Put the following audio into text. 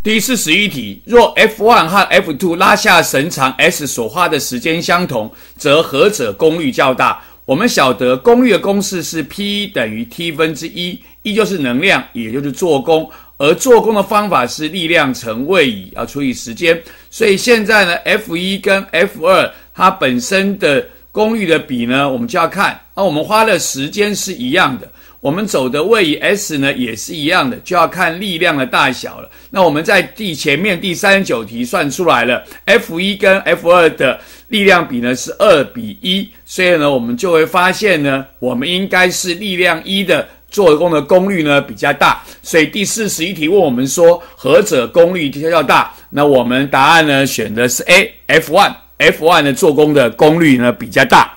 第四十一题，若 F1 和 F2 拉下绳长 s 所花的时间相同，则何者功率较大？我们晓得功率的公式是 P 等于 t 分之一，一就是能量，也就是做功，而做功的方法是力量乘位移，要除以时间。所以现在呢，F1 跟 F2 它本身的功率的比呢，我们就要看，那我们花的时间是一样的。我们走的位移 s 呢，也是一样的，就要看力量的大小了。那我们在第前面第三十九题算出来了，F 一跟 F 二的力量比呢是二比一，所以呢我们就会发现呢，我们应该是力量一的做功的功率呢比较大。所以第四十一题问我们说，何者功率比较大？那我们答案呢选的是 A，F one F one 的做功的功率呢比较大。